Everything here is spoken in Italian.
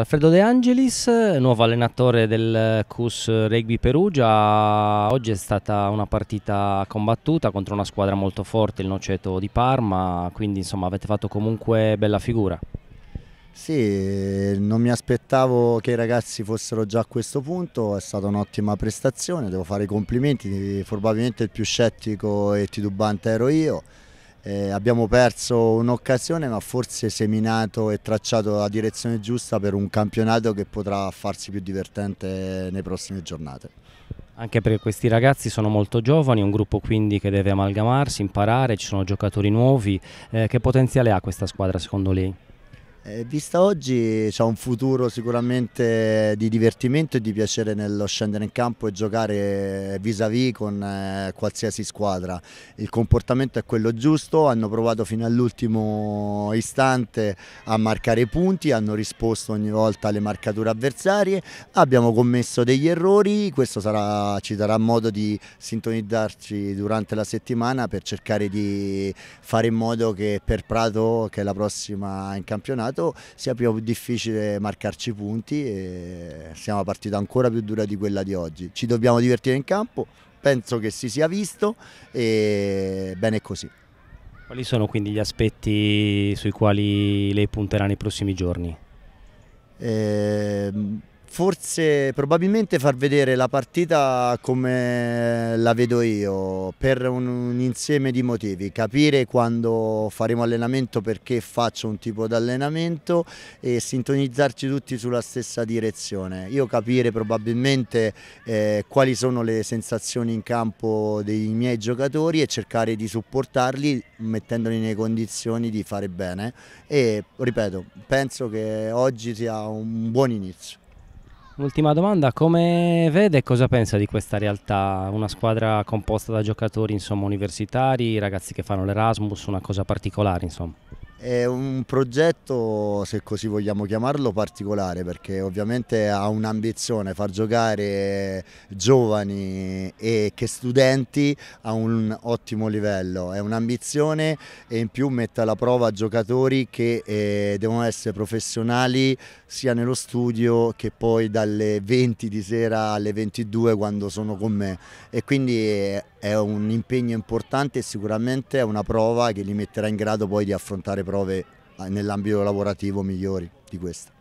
Alfredo De Angelis, nuovo allenatore del CUS Rugby Perugia, oggi è stata una partita combattuta contro una squadra molto forte, il Noceto di Parma, quindi insomma avete fatto comunque bella figura. Sì, non mi aspettavo che i ragazzi fossero già a questo punto, è stata un'ottima prestazione, devo fare i complimenti, probabilmente il più scettico e titubante ero io. Eh, abbiamo perso un'occasione ma forse seminato e tracciato la direzione giusta per un campionato che potrà farsi più divertente nelle prossime giornate. Anche perché questi ragazzi sono molto giovani, un gruppo quindi che deve amalgamarsi, imparare, ci sono giocatori nuovi. Eh, che potenziale ha questa squadra secondo lei? Eh, vista oggi c'è un futuro sicuramente di divertimento e di piacere nello scendere in campo e giocare vis-à-vis -vis con eh, qualsiasi squadra. Il comportamento è quello giusto, hanno provato fino all'ultimo istante a marcare i punti, hanno risposto ogni volta alle marcature avversarie, abbiamo commesso degli errori, questo sarà, ci darà modo di sintonizzarci durante la settimana per cercare di fare in modo che per Prato, che è la prossima in campionato, campionato sia più difficile marcarci punti e siamo una partita ancora più dura di quella di oggi. Ci dobbiamo divertire in campo, penso che si sia visto e bene così. Quali sono quindi gli aspetti sui quali lei punterà nei prossimi giorni? Eh, Forse probabilmente far vedere la partita come la vedo io, per un, un, insieme di motivi, capire quando faremo allenamento perché faccio un tipo di allenamento e sintonizzarci tutti sulla stessa direzione. Io capire probabilmente eh, quali sono le sensazioni in campo dei miei giocatori e cercare di supportarli mettendoli nelle condizioni di fare bene e ripeto, penso che oggi sia un buon inizio. Ultima domanda, come vede e cosa pensa di questa realtà? Una squadra composta da giocatori insomma, universitari, ragazzi che fanno l'Erasmus, una cosa particolare insomma. È un progetto, se così vogliamo chiamarlo, particolare perché ovviamente ha un'ambizione far giocare giovani e che studenti a un ottimo livello. È un'ambizione e in più mette alla prova giocatori che eh, devono essere professionali sia nello studio che poi dalle 20 di sera alle 22 quando sono con me e quindi eh, è un impegno importante e sicuramente è una prova che li metterà in grado poi di affrontare prove eh, nell'ambito lavorativo migliori di questa.